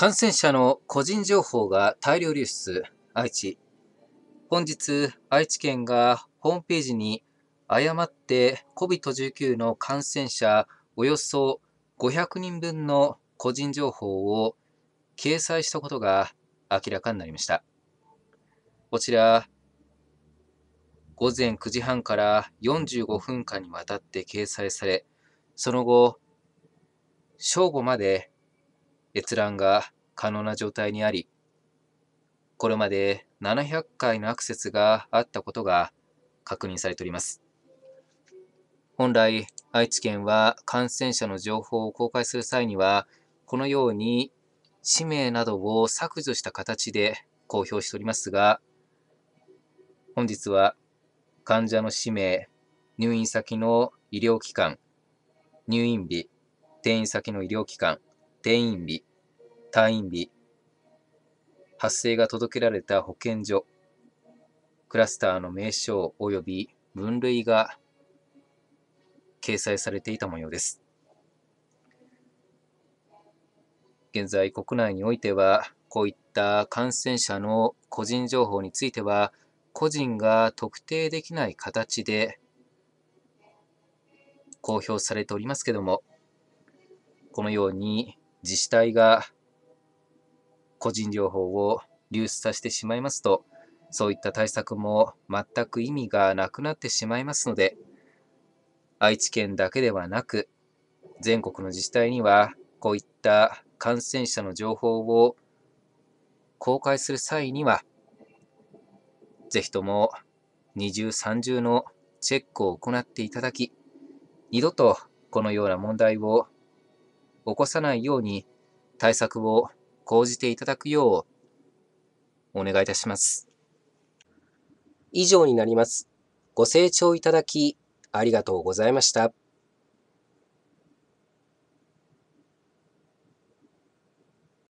感染者の個人情報が大量流出、愛知。本日、愛知県がホームページに誤って COVID-19 の感染者およそ500人分の個人情報を掲載したことが明らかになりました。こちら、午前9時半から45分間にわたって掲載され、その後、正午まで閲覧が可能な状態にあり、これまで700回のアクセスがあったことが確認されております。本来、愛知県は感染者の情報を公開する際には、このように氏名などを削除した形で公表しておりますが、本日は患者の氏名、入院先の医療機関、入院日、転院先の医療機関、転院日、退院日、発生が届けられた保健所、クラスターの名称及び分類が掲載されていた模様です。現在国内においては、こういった感染者の個人情報については、個人が特定できない形で公表されておりますけれども、このように自治体が個人情報を流出させてしまいますと、そういった対策も全く意味がなくなってしまいますので、愛知県だけではなく、全国の自治体には、こういった感染者の情報を公開する際には、ぜひとも二重三重のチェックを行っていただき、二度とこのような問題を起こさないように対策を講じていただくようお願いいたします。以上になります。ご清聴いただきありがとうございました。